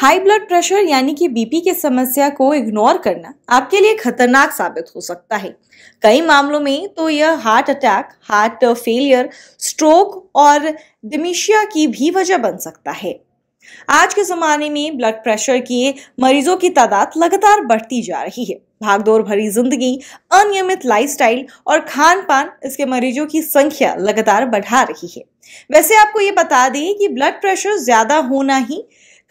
high blood pressure यानी कि BP की समस्या को इग्नोर करना आपके लिए खतरनाक साबित हो सकता है कई मामलों में तो यह heart attack heart failure stroke और डिमिशिया की भी वजह बन सकता है आज के ज़माने में ब्लड प्रेशर के मरीजों की तादाद लगातार बढ़ती जा रही है भागदौड़ भरी जिंदगी अनियमित लाइफस्टाइल और खान पान इसके मरीजों की संख्या लगातार बढ़ा रही है वैसे आपको ये बता दें कि ब्लड प्रेशर ज़्यादा होना ही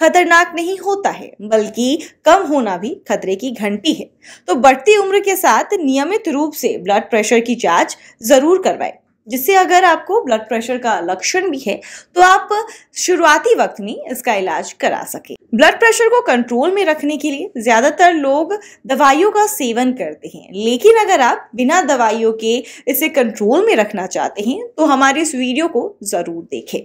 खतरनाक नहीं होता है बल्कि कम होना भी खतरे की घंटी है तो बढ़ती उम्र के साथ नियमित रूप से ब्लड प्रेशर की जांच जरूर करवाएं जिससे अगर आपको ब्लड प्रेशर का लक्षण भी है तो आप शुरुआती वक्त में इसका इलाज करा सके ब्लड प्रेशर को कंट्रोल में रखने के लिए ज्यादातर लोग दवाइयों का सेवन करते हैं लेकिन अगर आप बिना दवाइयों के इसे कंट्रोल में रखना चाहते हैं तो हमारे इस वीडियो को जरूर देखें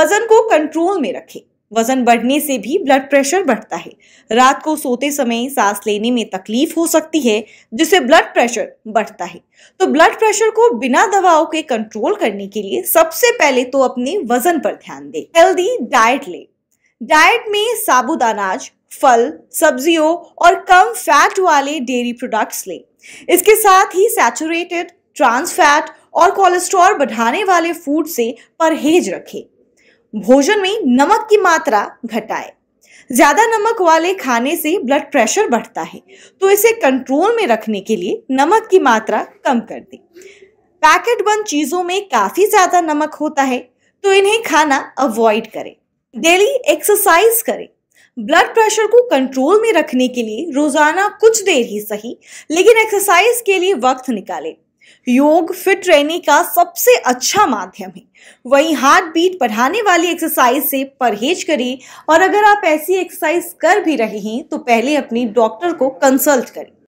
वजन को कंट्रोल में रखें वजन बढ़ने से भी ब्लड प्रेशर बढ़ता है रात को सोते समय सांस लेने में तकलीफ हो सकती है जिससे ब्लड प्रेशर बढ़ता है तो ब्लड प्रेशर को बिना दवाओं के कंट्रोल करने के लिए सबसे पहले तो अपने वजन पर ध्यान दें हेल्दी डाइट लें डाइट में साबुत अनाज फल सब्जियों और कम फैट वाले डेयरी प्रोडक्ट्स लें इसके साथ ही सैचुरेटेड ट्रांस फैट और कोलेस्ट्रॉल बढ़ाने वाले फूड से परहेज रखें भोजन में नमक की मात्रा घटाएं ज्यादा नमक वाले खाने से ब्लड प्रेशर बढ़ता है तो इसे कंट्रोल में रखने के लिए नमक की मात्रा कम कर दें पैकेट बंद चीज़ों में काफ़ी ज़्यादा नमक होता है तो इन्हें खाना अवॉइड करें डेली एक्सरसाइज करें ब्लड प्रेशर को कंट्रोल में रखने के लिए रोज़ाना कुछ देर ही सही लेकिन एक्सरसाइज के लिए वक्त निकालें योग फिट रहने का सबसे अच्छा माध्यम है वहीं हार्ट बीट बढ़ाने वाली एक्सरसाइज से परहेज करें और अगर आप ऐसी एक्सरसाइज कर भी रहे हैं तो पहले अपने डॉक्टर को कंसल्ट करें